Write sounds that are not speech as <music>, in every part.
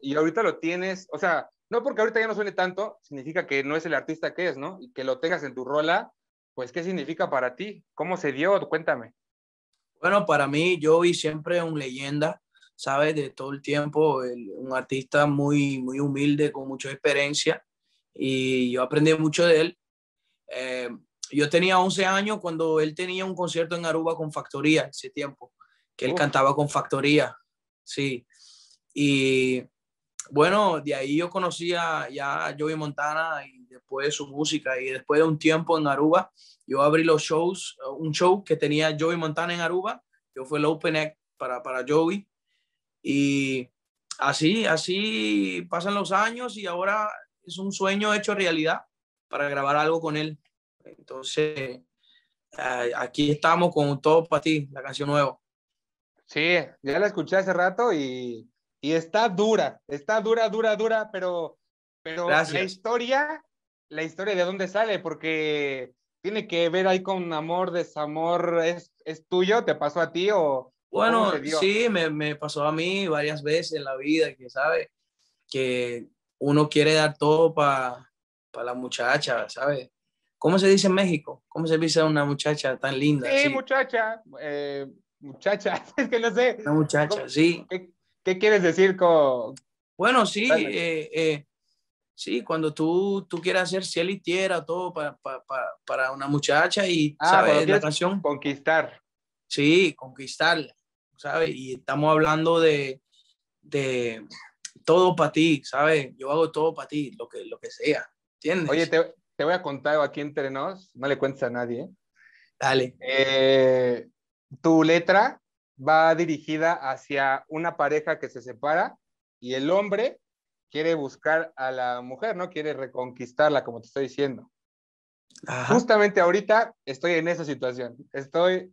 y ahorita lo tienes, o sea, no porque ahorita ya no suene tanto, significa que no es el artista que es, ¿no? Y que lo tengas en tu rola, pues, ¿qué significa para ti? ¿Cómo se dio? Cuéntame. Bueno, para mí, yo vi siempre un leyenda, ¿sabes? De todo el tiempo, un artista muy, muy humilde, con mucha experiencia, y yo aprendí mucho de él. Eh, yo tenía 11 años cuando él tenía un concierto en Aruba con Factoría, ese tiempo, que él cantaba con Factoría, sí. Y bueno, de ahí yo conocía ya a Joey Montana y después su música y después de un tiempo en Aruba, yo abrí los shows, un show que tenía Joey Montana en Aruba, yo fue el open act para, para Joey y así, así pasan los años y ahora es un sueño hecho realidad para grabar algo con él. Entonces, eh, aquí estamos con todo para ti, la canción nueva. Sí, ya la escuché hace rato y y está dura, está dura, dura, dura, pero, pero la historia, la historia de dónde sale, porque tiene que ver ahí con amor, desamor, ¿es, es tuyo? ¿Te pasó a ti o...? Bueno, sí, me, me, pasó a mí varias veces en la vida, que sabe, que uno quiere dar todo para la muchacha, ¿sabes? ¿Cómo se dice en México? ¿Cómo se dice a una muchacha tan linda? Sí, muchacha, eh, muchacha, <laughs> es que no sé. Una muchacha, sí. ¿Qué quieres decir con...? Bueno, sí, eh, eh, sí, cuando tú, tú quieras hacer cielo y tierra, todo para, una muchacha y, ah, ¿sabes? La canción. Conquistar. Sí, conquistar, ¿sabes? Y estamos hablando de, todo para ti, ¿sabes? Yo hago todo para ti, lo que, lo que sea, ¿entiendes? Oye, te, voy a contar aquí entre nos, no le cuentes a nadie. Dale. Eh, tu letra va dirigida hacia una pareja que se separa y el hombre quiere buscar a la mujer, ¿no? Quiere reconquistarla, como te estoy diciendo. Justamente ahorita estoy en esa situación. Estoy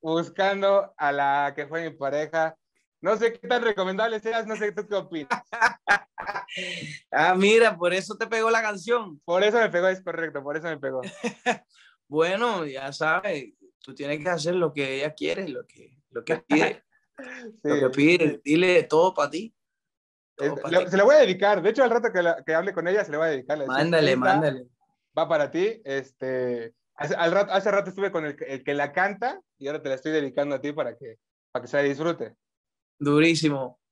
buscando a la que fue mi pareja. No sé qué tan recomendable seas, no sé tú qué opinas. <laughs> ah, mira, por eso te pegó la canción. Por eso me pegó, es correcto, por eso me pegó. <laughs> bueno, ya sabes, tú tienes que hacer lo que ella quiere, lo que, lo que <laughs> pide. Lo que pide, dile todo para ti. se la voy a dedicar, de hecho al rato que, que hable con ella se le voy a dedicar. mándale, mándale. Va para ti, este, hace, rato, estuve con el, que la canta y ahora te la estoy dedicando a ti para que, para que se disfrute. Durísimo.